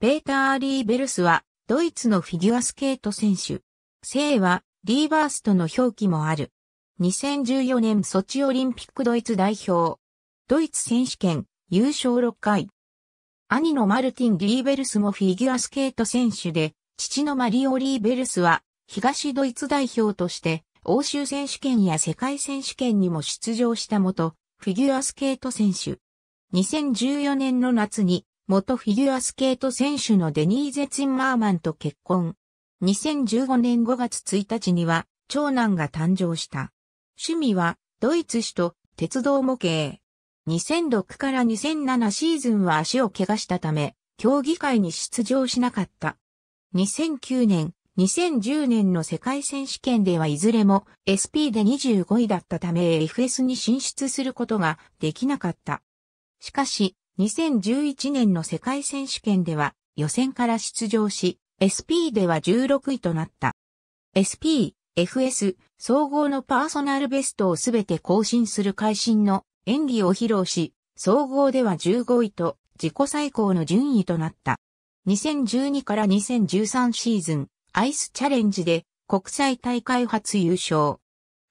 ペーター・リーベルスは、ドイツのフィギュアスケート選手。姓は、リーバースとの表記もある。2014年ソチオリンピックドイツ代表。ドイツ選手権、優勝6回。兄のマルティン・リーベルスもフィギュアスケート選手で、父のマリオ・リーベルスは、東ドイツ代表として、欧州選手権や世界選手権にも出場したもと、フィギュアスケート選手。2014年の夏に元フィギュアスケート選手のデニーゼ・ツィンマーマンと結婚。2015年5月1日には、長男が誕生した。趣味は、ドイツ首都、鉄道模型。2006から2007シーズンは足を怪我したため、競技会に出場しなかった。2009年、2010年の世界選手権ではいずれも SP で25位だったため FS に進出することができなかった。しかし、2011年の世界選手権では予選から出場し、SP では16位となった。SP、FS、総合のパーソナルベストをすべて更新する会心の演技を披露し、総合では15位と自己最高の順位となった。2012から2013シーズン、アイスチャレンジで国際大会初優勝。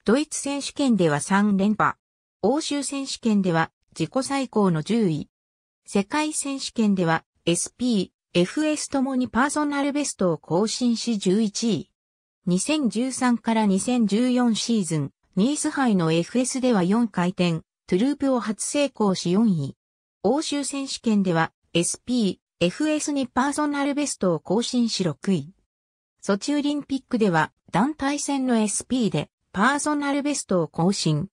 ドイツ選手権では3連覇。欧州選手権では自己最高の10位。世界選手権では SP、FS ともにパーソナルベストを更新し11位。2013から2014シーズン、ニース杯の FS では4回転、トゥループを初成功し4位。欧州選手権では SP、FS にパーソナルベストを更新し6位。ソチオリンピックでは団体戦の SP でパーソナルベストを更新。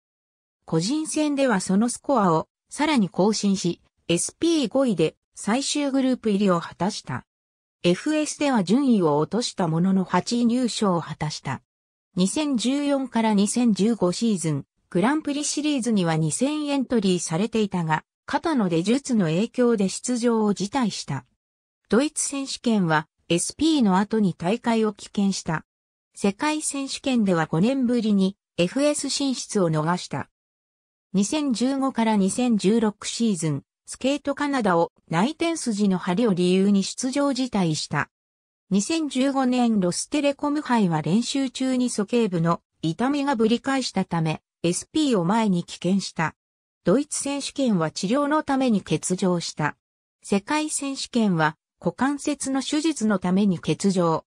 個人戦ではそのスコアをさらに更新し、SP5 位で最終グループ入りを果たした。FS では順位を落としたものの8位入賞を果たした。2014から2015シーズン、グランプリシリーズには2000エントリーされていたが、肩の出術の影響で出場を辞退した。ドイツ選手権は SP の後に大会を棄権した。世界選手権では5年ぶりに FS 進出を逃した。2015から2016シーズン、スケートカナダを内転筋の張りを理由に出場辞退した。2015年ロステレコム杯は練習中に鼠径部の痛みがぶり返したため、SP を前に棄権した。ドイツ選手権は治療のために欠場した。世界選手権は股関節の手術のために欠場。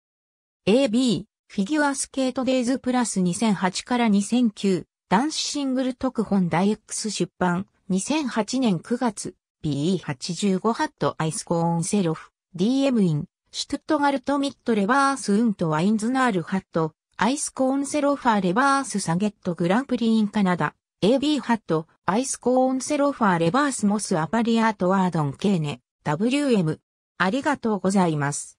AB、フィギュアスケートデイズプラス2008から2009、男子シングル特本大 X 出版、2008年9月、PE85 ハットアイスコーンセロフ、DM イン、シュトゥットガルトミットレバースウントワインズナールハット、アイスコーンセロファーレバースサゲットグランプリインカナダ、AB ハット、アイスコーンセロファーレバースモスアパリアートワードンケーネ、WM。ありがとうございます。